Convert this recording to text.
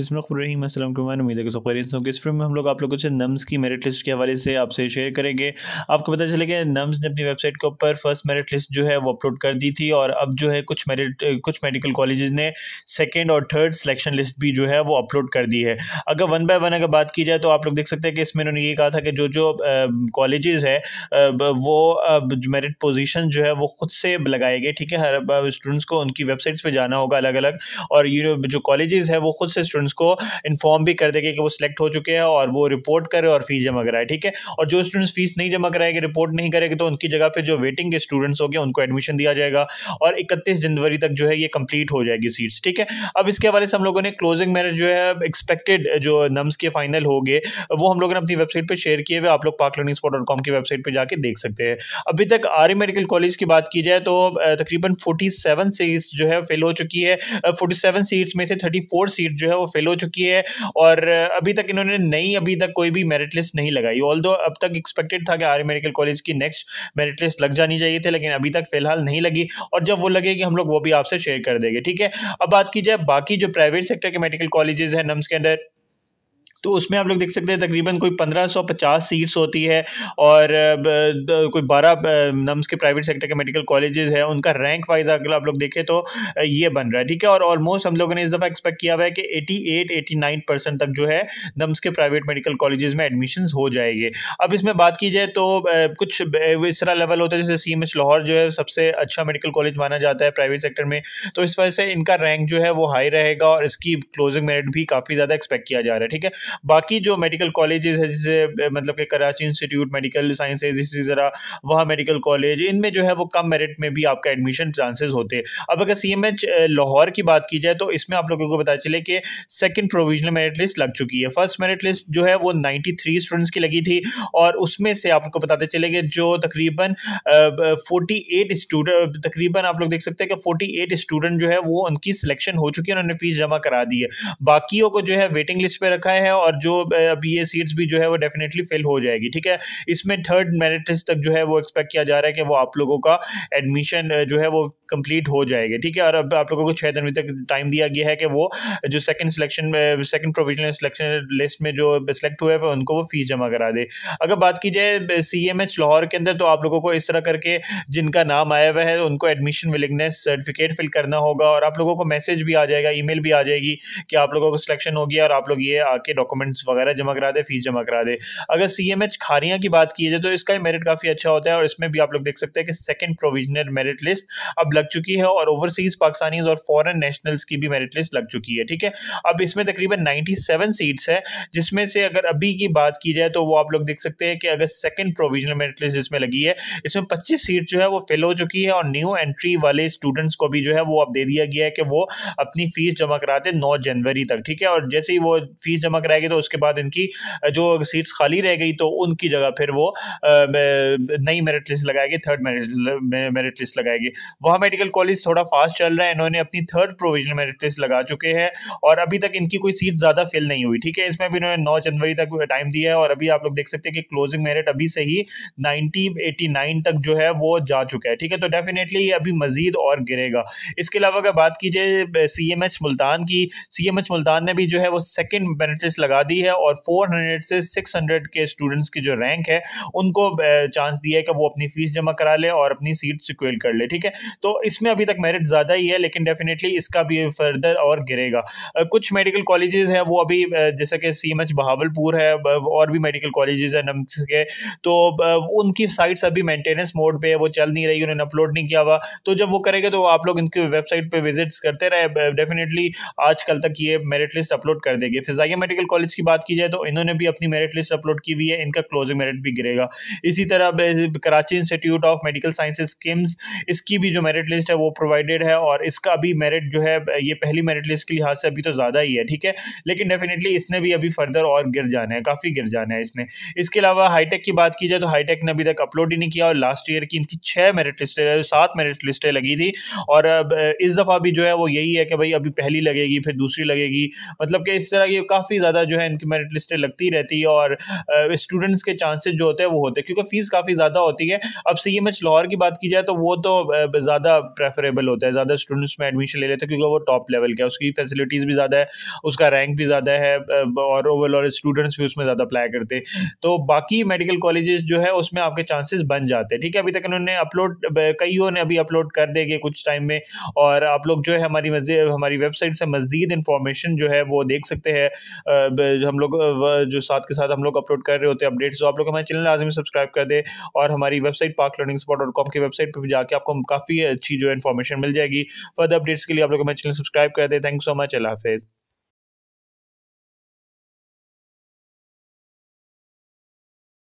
बिस्मिल्लाम उम्मीद है कि सब खरीद होंगे इस फिल्म में हम लोग आप लोगों से नम्स की मेरिट लिस्ट के हवाले से आपसे शेयर करेंगे आपको पता चलेगा नम्स ने अपनी वेबसाइट के ऊपर फर्स्ट मेरिट लिस्ट जो है वो अपलोड कर दी थी और अब जो है कुछ मेरिट कुछ मेडिकल कॉलेज ने सेकेंड और थर्ड सिलेक्शन लिस्ट भी जो है वो अपलोड कर दी है अगर वन बाय वन अगर बात की जाए तो आप लोग देख सकते हैं कि इसमें उन्होंने ये कहा था कि जो जो कॉलेज है वो मेरिट पोजिशन जो है वो खुद से लगाए गए ठीक है हर स्टूडेंट्स को उनकी वेबसाइट्स पर जाना होगा अलग अलग और ये जो कॉलेज है वो खुद से स्टूडेंट्स को इन्फॉर्म भी कर देगी कि वो सिलेक्ट हो चुके हैं और वो रिपोर्ट करे और फीस जमा कराए ठीक है और जो स्टूडेंट्स फीस नहीं जमा कराएंगे रिपोर्ट नहीं करेंगे तो उनकी जगह पर जो वेटिंग के स्टूडेंट्स होंगे उनको एडमिशन दिया जाएगा और इकतीस जनवरी तक जो है ये कंप्लीट हो जाएगी सीट्स ठीक है अब इसके हवाले से हम लोगों ने क्लोजिंग मैरिज जो है एक्सपेक्टेड जो नम्स के फाइनल हो गए वो हम लोगों ने अपनी वेबसाइट पर शेयर किए हुए आप लोग पाक डॉट कॉम की वेबसाइट पर जाकर देख सकते हैं अभी तक आर मेडिकल कॉलेज की बात की जाए तो तकरीबन फोर्टी सेवन सीट्स जो है फेल हो चुकी है फोर्टी सेवन सीट्स में से थर्टी फोर सीट जो है वो फेल हो चुकी है और अभी तक इन्होंने नई अभी तक कोई भी मेरिट लिस्ट नहीं लगाई ऑल अब तक एक्सपेक्टेड था कि आर्य मेडिकल कॉलेज की नेक्स्ट मेरिट लिस्ट लग जानी चाहिए थी लेकिन अभी तक फिलहाल नहीं लगी और जब वो लगेगी हम लोग वो भी आपसे शेयर कर देंगे ठीक है अब बात की जाए बाकी जो प्राइवेट सेक्टर के मेडिकल कॉलेजेस हैं नम्स के अंदर तो उसमें आप लोग देख सकते हैं तकरीबन कोई 1550 सीट्स होती है और कोई 12 नम्स के प्राइवेट सेक्टर के मेडिकल कॉलेजेस हैं उनका रैंक वाइज अगर आप लोग देखें तो ये बन रहा है ठीक है और ऑलमोस्ट हम लोगों ने इस दफ़ा एक्सपेक्ट किया हुआ है कि 88 89 परसेंट तक जो है नम्स के प्राइवेट मेडिकल कॉलेज में एडमिशन हो जाएंगे अब इसमें बात की जाए तो कुछ इस तरह लेवल होता है जैसे सी लाहौर जो है सबसे अच्छा मेडिकल कॉलेज माना जाता है प्राइवेट सेक्टर में तो इस वजह से इनका रैंक जो है वो हाई रहेगा और इसकी क्लोजिंग मेरिट भी काफ़ी ज़्यादा एक्सपेक्ट किया जा रहा है ठीक है बाकी जो मेडिकल कॉलेजेस है जैसे मतलब कि कराची इंस्टीट्यूट मेडिकल साइंस इसी तरह वहाँ मेडिकल कॉलेज इनमें जो है वो कम मेरिट में भी आपका एडमिशन चांसेस होते हैं अब अगर सी लाहौर की बात की जाए तो इसमें आप लोगों को पता चले कि सेकेंड प्रोविजनल मेरिट लिस्ट लग चुकी है फर्स्ट मेरिट लिस्ट जो है वो नाइन्टी स्टूडेंट्स की लगी थी और उसमें से आप को बताते चले गए जो तकरीबन फोर्टी स्टूडेंट तकरीबन आप लोग देख सकते हैं कि फोर्टी स्टूडेंट जो है वो उनकी सिलेक्शन हो चुकी है उन्होंने फीस जमा करा दी है बाकियों को जो है वेटिंग लिस्ट पर रखा है और जो अब ये सीट्स भी जो है वो डेफिनेटली फिल हो जाएगी ठीक है इसमें थर्ड मेरिट लिस्ट तक जो है वो एक्सपेक्ट किया जा रहा है कि वो आप लोगों का एडमिशन जो है वो कंप्लीट हो जाएगा ठीक है और अब आप लोगों को छः जनवरी तक टाइम दिया गया है कि वो जो second selection second provisional selection list में जो सिलेक्ट हुए हैं उनको वो फीस जमा करा दे अगर बात की जाए सी एम एच लाहौर के अंदर तो आप लोगों को इस तरह करके जिनका नाम आया हुआ है उनको एडमिशन विलिंगनेस सर्टिफिकेट फिल करना होगा और आप लोगों को मैसेज भी आ जाएगा ई भी आ जाएगी कि आप लोगों को सिलेक्शन हो गया और आप लोग ये आके डॉक्टर डॉक्यूमेंट्स वगैरह जमा करा दे फीस जमा करा दे अगर सी एम एच खारियाँ की बात की जाए तो इसका मेरिट काफ़ी अच्छा होता है और इसमें भी आप लोग देख सकते हैं कि सेकेंड प्रोविजनल मेरिट लिस्ट अब लग चुकी है और ओवरसीज पाकिस्तानी और फॉरन नेशनल्स की भी मेरिट लिस्ट लग चुकी है ठीक है अब इसमें तकरीबन सेवन सीट्स है जिसमें से अगर अभी की बात की जाए तो वो आप लोग देख सकते हैं कि अगर सेकेंड प्रोविजनल मेरिट लिस्ट जिसमें लगी है इसमें पच्चीस सीट जो है वो फिल हो चुकी है और न्यू एंट्री वाले स्टूडेंट्स को भी जो है वो अब दे दिया गया है कि वो अपनी फीस जमा कराते नौ जनवरी तक ठीक है और जैसे ही वो फीस जमा कराए जाएगी तो उसके बाद इनकी जो सीट्स खाली रह गई तो उनकी जगह फिर वो नई मेरिट लिस्ट लगाएगी थर्ड मेरिट लिस्ट लगाएगी वहाँ मेडिकल कॉलेज थोड़ा फास्ट चल रहा है इन्होंने अपनी थर्ड प्रोविजनल मेरिट लिस्ट लगा चुके हैं और अभी तक इनकी कोई सीट ज़्यादा फिल नहीं हुई ठीक है इसमें भी इन्होंने नौ जनवरी तक टाइम दिया है और अभी आप लोग देख सकते हैं कि क्लोजिंग मेरिट अभी से ही नाइनटी तक जो है वो जा चुका है ठीक है तो डेफिनेटली ये अभी मजीद और गिरेगा इसके अलावा अगर बात की जाए सी मुल्तान की सी मुल्तान ने भी जो है वो सेकेंड मेरिट लिस्ट लगा दी है और 400 से 600 के स्टूडेंट्स की जो रैंक है उनको चांस दिया है कि वो अपनी फ़ीस जमा करा ले और अपनी सीट सिक्योर कर ले ठीक है तो इसमें अभी तक मेरिट ज़्यादा ही है लेकिन डेफिनेटली इसका भी फर्दर और गिरेगा कुछ मेडिकल कॉलेज हैं वो अभी जैसे कि सी एम एच बहावलपुर है और भी मेडिकल कॉलेज हैं नम्स के तो उनकी साइट्स अभी मेंटेनेंस मोड पे है वो चल नहीं रही उन्होंने अपलोड नहीं किया हुआ तो जब वो करेंगे तो आप लोग इनकी वेबसाइट पर विजिट्स करते रहे डेफिनेटली आज कल तक ये मेरिट लिस्ट अपलोड कर देंगे फिजाइया मेडिकल कॉलेज की बात की जाए तो इन्होंने भी अपनी मेरिट लिस्ट अपलोड की हुई है इनका क्लोजिंग मेरिट भी गिरेगा इसी तरह Karachi institute of medical sciences KIMS इसकी भी जो मेरिट लिस्ट है वो प्रोवाइडेड है और इसका अभी मेरिट जो है ये पहली मेरिट लिस्ट के लिहाज से अभी तो ज़्यादा ही है ठीक है लेकिन डेफिनेटली इसने भी अभी फर्दर और गिर जाना है काफ़ी गिर जाना है इसने इसके अलावा हाईटेक की बात की जाए तो हाईटेक ने अभी तक अपलोड ही नहीं किया और लास्ट ईयर की इनकी छः मेरिट लिस्टें सात मेरिट लिस्टें लगी थी और इस दफ़ा भी जो है वो यही है कि भाई अभी पहली लगेगी फिर दूसरी लगेगी मतलब कि इस तरह की काफ़ी ज़्यादा जो है इनकी मेरिट लिस्टें लगती रहती है और स्टूडेंट्स के चांसेस जो होते हैं वो होते हैं क्योंकि फ़ीस काफ़ी ज़्यादा होती है अब सी एम एच लाहौर की बात की जाए तो वो तो ज़्यादा प्रेफरेबल होता है ज़्यादा स्टूडेंट्स में एडमिशन ले लेते हैं क्योंकि वो टॉप लेवल के उसकी फैसिलिटीज़ भी ज़्यादा है उसका रैंक भी ज़्यादा है और ओवरऑल स्टूडेंट्स भी उसमें ज़्यादा अप्लाई करते तो बाकी मेडिकल कॉलेज जो है उसमें आपके चांसेस बन जाते हैं ठीक है अभी तक उन्होंने अपलोड कईयों ने अभी अपलोड कर देंगे कुछ टाइम में और आप लोग जो है हमारी हमारी वेबसाइट से मज़ीद इंफॉर्मेशन जो है वो देख सकते हैं हम लोग जो साथ के साथ हम लोग अपलोड कर रहे होते हैं अपडेट्स तो आप लोग हमारे चैनल लाजमी सब्सक्राइब कर दें और हमारी website park learning spot dot com की वेबसाइट पर जाकर आपको काफ़ी अच्छी जो इन्फॉर्मेशन मिल जाएगी फर्दर अपडेट्स के लिए आप लोग हमारे चैनल सब्सक्राइब कर दें थैंक सो मच अल्लाह हाफिज़